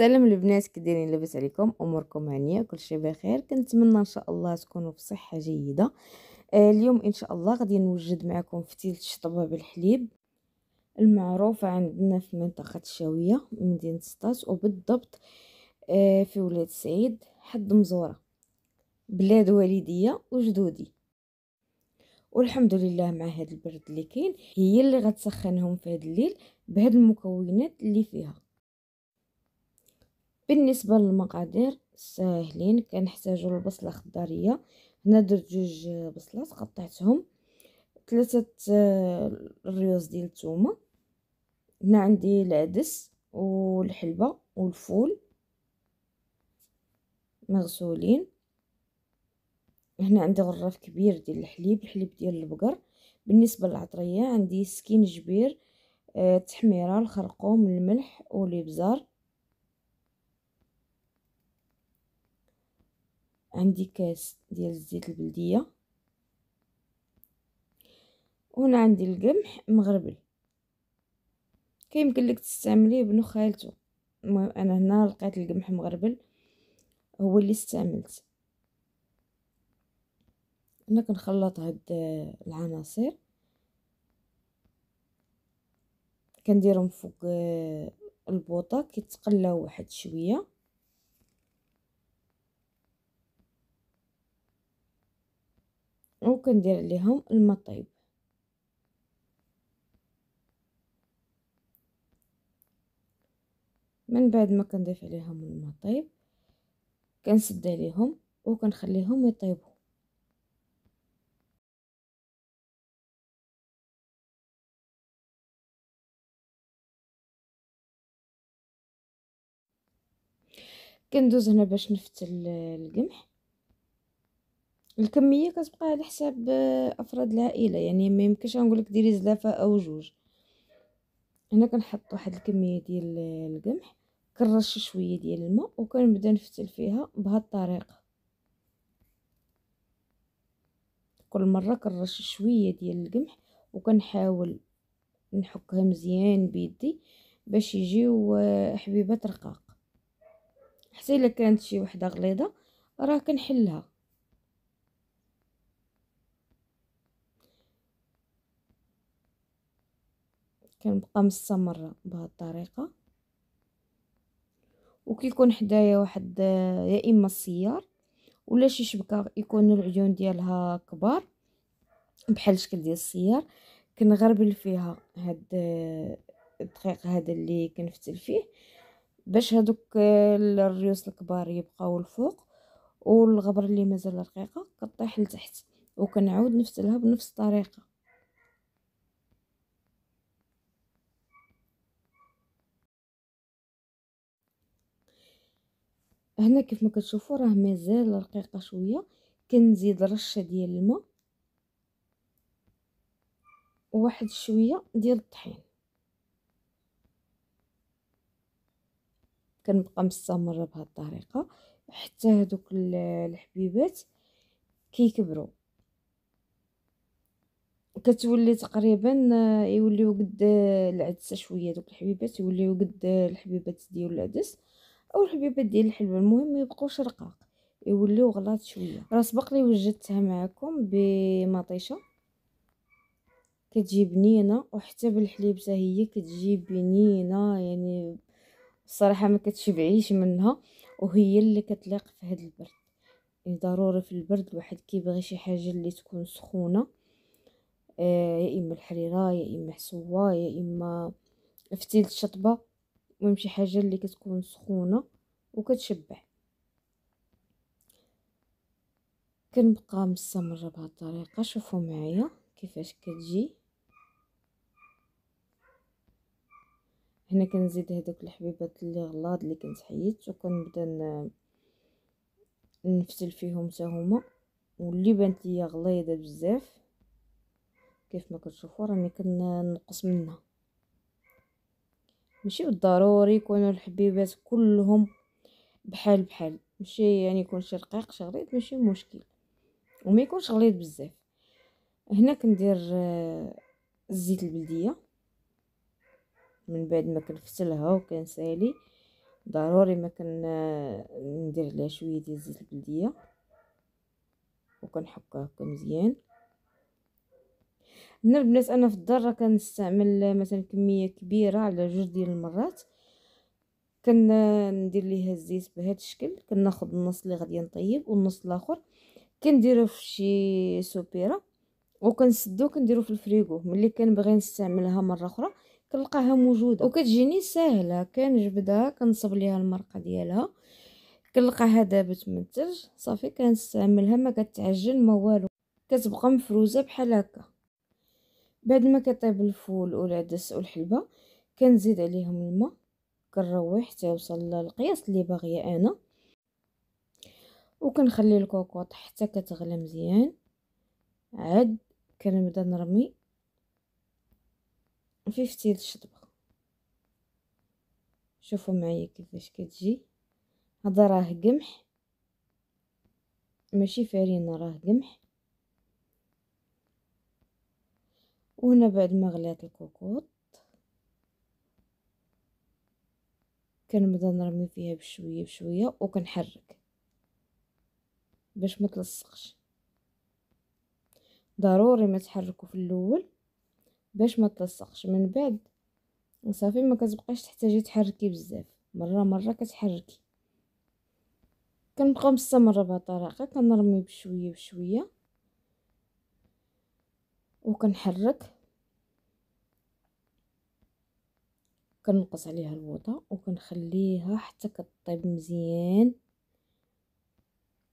السلام البنات كديرين لاباس عليكم اموركم هانيه كلشي بخير كنتمنى ان شاء الله تكونوا بصحه جيده آه اليوم ان شاء الله غادي نوجد معكم فتيل الشطبه بالحليب المعروفه عندنا في منطقه الشاويه مدينه سطات وبالضبط آه في ولاد سعيد حد مزوره بلاد والديه وجدودي والحمد لله مع هاد البرد اللي كاين هي اللي غتسخنهم في هاد الليل بهاد المكونات اللي فيها بالنسبه للمقادير ساهلين كنحتاجو البصله خضاريه هنا درت جوج بصلات قطعتهم ثلاثه آه، الريوز ديال الثومه هنا عندي العدس والحلبه والفول مغسولين هنا عندي غراف كبير ديال الحليب الحليب ديال البقر بالنسبه للعطريه عندي سكين جبير التحميره آه، الخرقوم الملح والابزار عندي كاس ديال الزيت البلدية وهنا عندي القمح مغربل كيمكن لك تستعمليه بنخالته المهم انا هنا لقيت القمح مغربل هو اللي استعملت هنا كنخلط هاد العناصر كنديرهم فوق البوطه كيتقلاو واحد شويه وكندير عليهم طيب من بعد ما كنضيف عليهم طيب كنسد عليهم وكنخليهم يطيبوا كندوز هنا باش نفتل القمح الكميه كتبقى على حساب آه، افراد العائله يعني ما يمكنش لك ديري زلافه او جوج هنا كنحط واحد الكميه ديال آه، القمح كنرش شويه ديال الماء وكنبدا نفتل فيها بهاد الطريقه كل مره كنرش شويه ديال القمح وكنحاول نحكها مزيان بيدي باش يجيو آه، حبيبات رقاق حتى الا كانت شي وحده غليظه راه كنحلها كنبقى مستمره بهذه الطريقه وكيكون حدايا واحد يا اما السيار ولا شي شبكه يكون العيون ديالها كبار بحال الشكل ديال السيار كنغربل فيها هاد الدقيق هذا اللي كنفتل فيه باش هادوك الريوس الكبار يبقاو الفوق والغبر اللي مازال رقيقه كطيح لتحت وكنعاود نفتلها بنفس الطريقه هنا كيف ما كتشوفوا راه مازال رقيقه شويه كنزيد رشه ديال الماء وواحد شويه ديال الطحين كنبقى مستمره بهذه الطريقه حتى هذوك الحبيبات كيكبروا كتولي تقريبا آه، يوليو قد آه، العدسه شويه دوك الحبيبات يوليو قد آه، الحبيبات ديال العدس او الحبيبات ديال الحلوى المهم ما رقاق يوليو غلاط شويه راه سبق لي وجدتها معكم بمطيشه كتجي بنينه وحتى بالحليب حتى هي كتجي بنينه يعني الصراحه ما كتشبعيش منها وهي اللي كتليق في هذا البرد يعني ضروري في البرد الواحد كيبغي شي حاجه اللي تكون سخونه آه يا اما الحريره يا اما حسوه يا اما فتيل الشطبه المهم شي حاجه اللي كتكون سخونه وكتشبع كنبقى مستمره بهاد الطريقه شوفوا معايا كيفاش كتجي هنا كنزيد هذوك الحبيبات اللي غلاض اللي كنت حيدت وكنبدا نفتل فيهم حتى هما واللي بانت ليا غليظه بزاف كيف ما كتشوفوا راني كنقص منها ماشي بالضروري يكونوا الحبيبات كلهم بحال بحال ماشي يعني يكون شي رقيق شغليط ماشي مشكل وما يكونش غليظ بزاف هنا كندير آه، الزيت البلديه من بعد ما كنغسلها وكنسالي ضروري ما كن آه، ندير عليها شويه ديال الزيت البلديه وكنحكها هكا مزيان البنات انا في الدار كنستعمل مثلا كميه كبيره على جوج ديال المرات كندير ليه الزيت بهذا الشكل كناخذ النص اللي غادي نطيب والنص الاخر كنديرو في شي سوبيره وكنسدو كنديرو في الفريغو ملي كنبغي نستعملها مره اخرى كنلقاها موجوده وكتجيني ساهله كنجبدها كنصب ليها المرقه ديالها كنلقاها دابت من الثلج صافي كنستعملها ما كتعجن ما والو كتبقى مفروزه بحال هكا بعد ما كيطيب الفول والعدس والحلبة كنزيد عليهم الماء كنروي حتى يوصل للقياس اللي باغيه انا وكنخلي الكوكوط حتى كتغلى مزيان عاد كنبدا نرمي في فتيل الشطبه شوفوا معايا كيفاش كتجي هذا راه قمح ماشي فرينه راه قمح وهنا بعد ما غليت الكوكوط كنبدا نرمي فيها بشويه بشويه وكنحرك باش ما تلصقش ضروري ما تحركوا في الاول باش ما تلصقش من بعد صافي ما كتبقاش تحتاجي تحركي بزاف مره مره كتحركي كنبقاو مستمره الطريقه كنرمي بشويه بشويه وكنحرك كنقص عليها الوضة وكنخليها حتى كطيب مزيان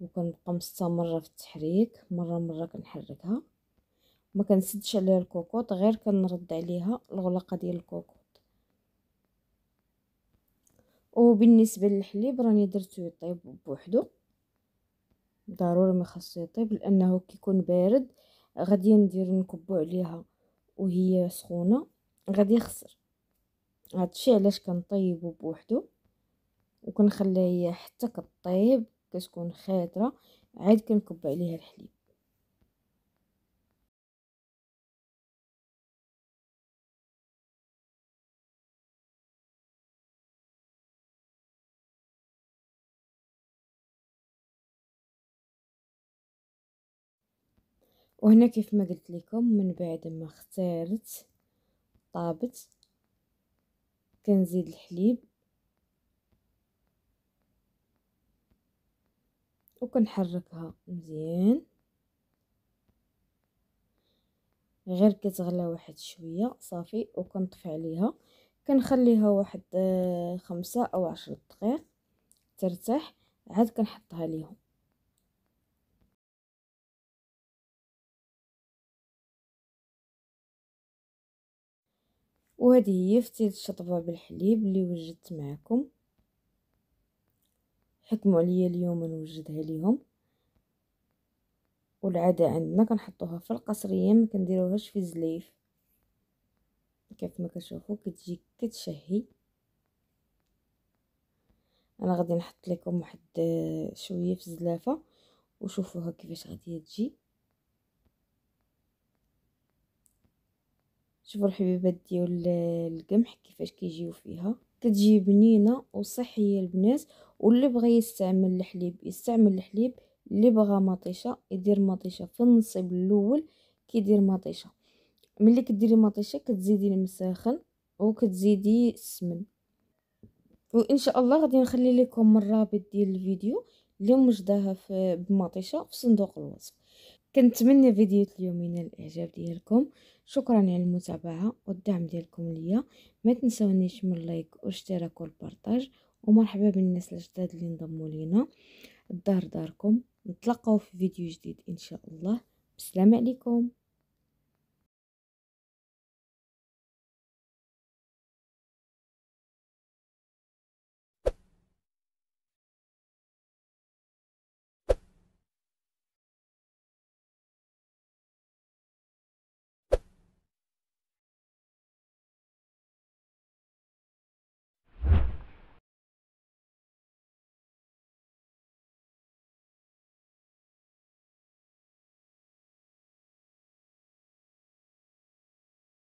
وكنبقى مستمره في التحريك مره مره كنحركها ما كنسدش عليها الكوكوط غير كنرد عليها الغلاقه ديال الكوكوط وبالنسبه للحليب راني درتو يطيب بوحدو ضروري ما خاصو يطيب لانه كيكون بارد غادي ندير نكبو عليها وهي سخونه غادي يخسر هادشي علاش كنطيبو بوحدو وكنخليها حتى كطيب كتكون خاطره عاد كنكب عليها الحليب وهنا كيف ما قلت لكم من بعد ما اخترت طابت كنزيد الحليب وكنحركها مزيان غير كتغلى واحد شويه صافي وكنطفي عليها كنخليها واحد آه، خمسة او عشر دقائق ترتاح عاد كنحطها ليهم وهذه هي فتيلة الشطبه بالحليب اللي وجدت معكم حكموا عليا اليوم نوجدها ليهم والعادة عندنا كنحطوها في القصرية ما كنديروهاش في الزليف كيف ما كتشوفوا كتجي كتشهي انا غادي نحط لكم واحد آه، شويه في الزلافه وشوفوها كيفاش غادي تجي شوفوا الحبيبات ديال القمح كيفاش كيجيو فيها كتجي بنينه وصحيه البنات واللي بغى يستعمل الحليب يستعمل الحليب اللي بغى مطيشه يدير مطيشه في النصيب الاول كيدير مطيشه ملي كديري مطيشه كتزيدي المساخن وكتزيدي السمن وان شاء الله غادي نخلي لكم الرابط ديال الفيديو اللي مجداها في بمطيشه في صندوق الوصف كنتمنى فيديو اليوم ينال الاعجاب ديالكم شكرا على المتابعه والدعم ديالكم ليا ما تنساونيش من لايك واشتراك والبارطاج ومرحبا بالناس الجداد اللي انضموا لينا الدار داركم نتلاقاو في فيديو جديد ان شاء الله السلام عليكم